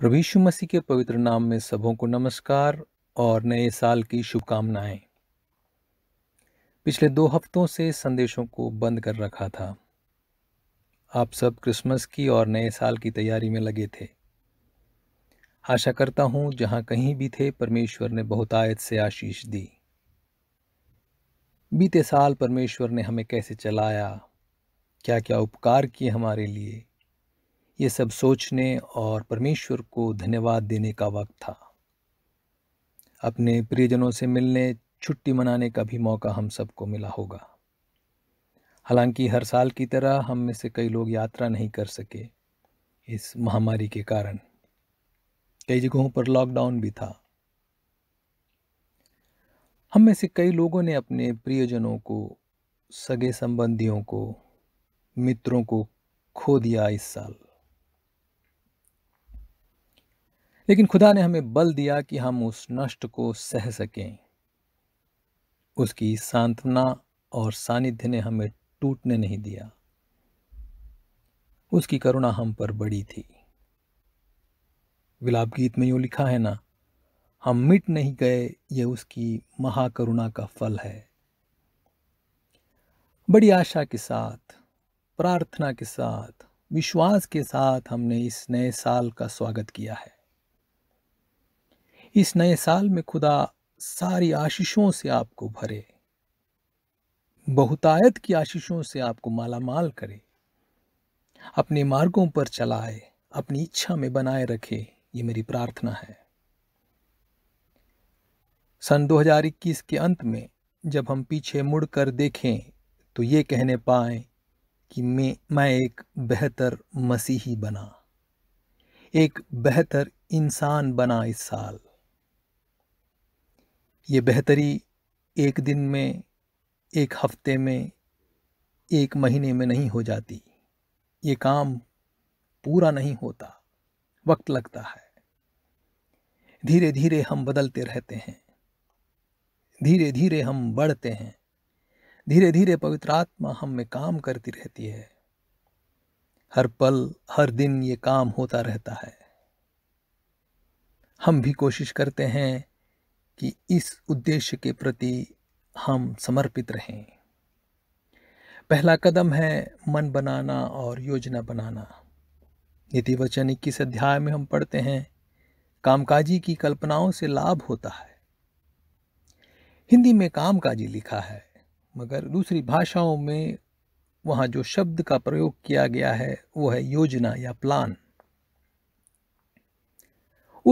प्रभु यीशु मसीह के पवित्र नाम में सबों को नमस्कार और नए साल की शुभकामनाएं पिछले दो हफ्तों से संदेशों को बंद कर रखा था आप सब क्रिसमस की और नए साल की तैयारी में लगे थे आशा करता हूं जहां कहीं भी थे परमेश्वर ने बहुत आयत से आशीष दी बीते साल परमेश्वर ने हमें कैसे चलाया क्या क्या उपकार किए हमारे लिए ये सब सोचने और परमेश्वर को धन्यवाद देने का वक्त था अपने प्रियजनों से मिलने छुट्टी मनाने का भी मौका हम सबको मिला होगा हालांकि हर साल की तरह हम में से कई लोग यात्रा नहीं कर सके इस महामारी के कारण कई जगहों पर लॉकडाउन भी था हम में से कई लोगों ने अपने प्रियजनों को सगे संबंधियों को मित्रों को खो दिया इस साल लेकिन खुदा ने हमें बल दिया कि हम उस नष्ट को सह सकें उसकी सांत्वना और सानिध्य ने हमें टूटने नहीं दिया उसकी करुणा हम पर बड़ी थी विलाप गीत में यू लिखा है ना हम मिट नहीं गए ये उसकी महाकरुणा का फल है बड़ी आशा के साथ प्रार्थना के साथ विश्वास के साथ हमने इस नए साल का स्वागत किया है इस नए साल में खुदा सारी आशीषों से आपको भरे बहुतायत की आशीषों से आपको मालामाल करे अपने मार्गों पर चलाए अपनी इच्छा में बनाए रखे ये मेरी प्रार्थना है सन 2021 के अंत में जब हम पीछे मुड़कर देखें तो ये कहने पाए कि मैं मैं एक बेहतर मसीही बना एक बेहतर इंसान बना इस साल ये बेहतरी एक दिन में एक हफ्ते में एक महीने में नहीं हो जाती ये काम पूरा नहीं होता वक्त लगता है धीरे धीरे हम बदलते रहते हैं धीरे धीरे हम बढ़ते हैं धीरे धीरे पवित्र आत्मा हम में काम करती रहती है हर पल हर दिन ये काम होता रहता है हम भी कोशिश करते हैं कि इस उद्देश्य के प्रति हम समर्पित रहें पहला कदम है मन बनाना और योजना बनाना नीति वचन इक्कीस अध्याय में हम पढ़ते हैं कामकाजी की कल्पनाओं से लाभ होता है हिंदी में कामकाजी लिखा है मगर दूसरी भाषाओं में वहां जो शब्द का प्रयोग किया गया है वो है योजना या प्लान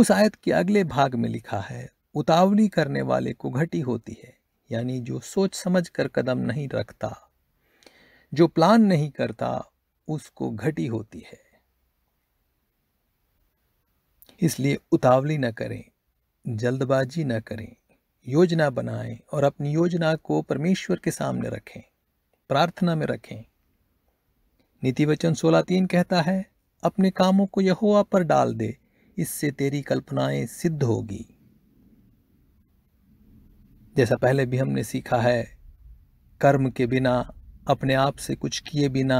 उस आयत के अगले भाग में लिखा है उतावली करने वाले को घटी होती है यानी जो सोच समझ कर कदम नहीं रखता जो प्लान नहीं करता उसको घटी होती है इसलिए उतावली न करें जल्दबाजी न करें योजना बनाएं और अपनी योजना को परमेश्वर के सामने रखें प्रार्थना में रखें नीति वचन सोलह तीन कहता है अपने कामों को यहोवा पर डाल दे इससे तेरी कल्पनाएं सिद्ध होगी जैसा पहले भी हमने सीखा है कर्म के बिना अपने आप से कुछ किए बिना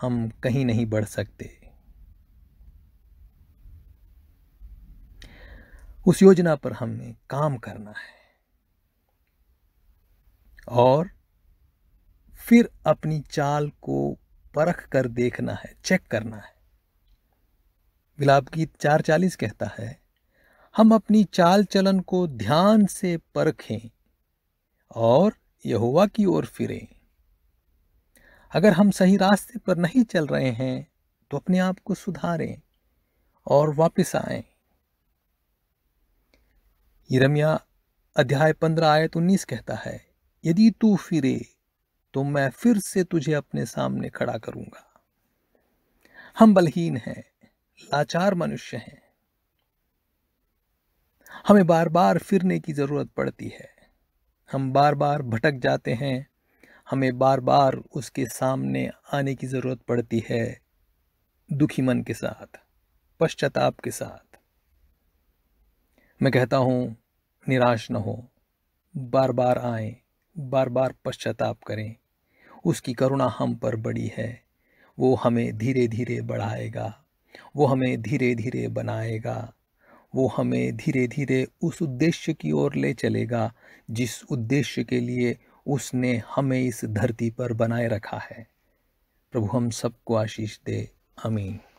हम कहीं नहीं बढ़ सकते उस योजना पर हमें काम करना है और फिर अपनी चाल को परख कर देखना है चेक करना है विलाप गीत चार चालीस कहता है हम अपनी चाल चलन को ध्यान से परखें और यहुआ की ओर फिरें अगर हम सही रास्ते पर नहीं चल रहे हैं तो अपने आप को सुधारें और वापस आए यरमिया अध्याय पंद्रह आयत उन्नीस कहता है यदि तू फिरे तो मैं फिर से तुझे अपने सामने खड़ा करूंगा हम बलहीन हैं लाचार मनुष्य हैं हमें बार बार फिरने की जरूरत पड़ती है हम बार बार भटक जाते हैं हमें बार बार उसके सामने आने की ज़रूरत पड़ती है दुखी मन के साथ पश्चाताप के साथ मैं कहता हूँ निराश न हो बार बार आए बार बार पश्चाताप करें उसकी करुणा हम पर बड़ी है वो हमें धीरे धीरे बढ़ाएगा वो हमें धीरे धीरे बनाएगा वो हमें धीरे धीरे उस उद्देश्य की ओर ले चलेगा जिस उद्देश्य के लिए उसने हमें इस धरती पर बनाए रखा है प्रभु हम सबको आशीष दे अमीन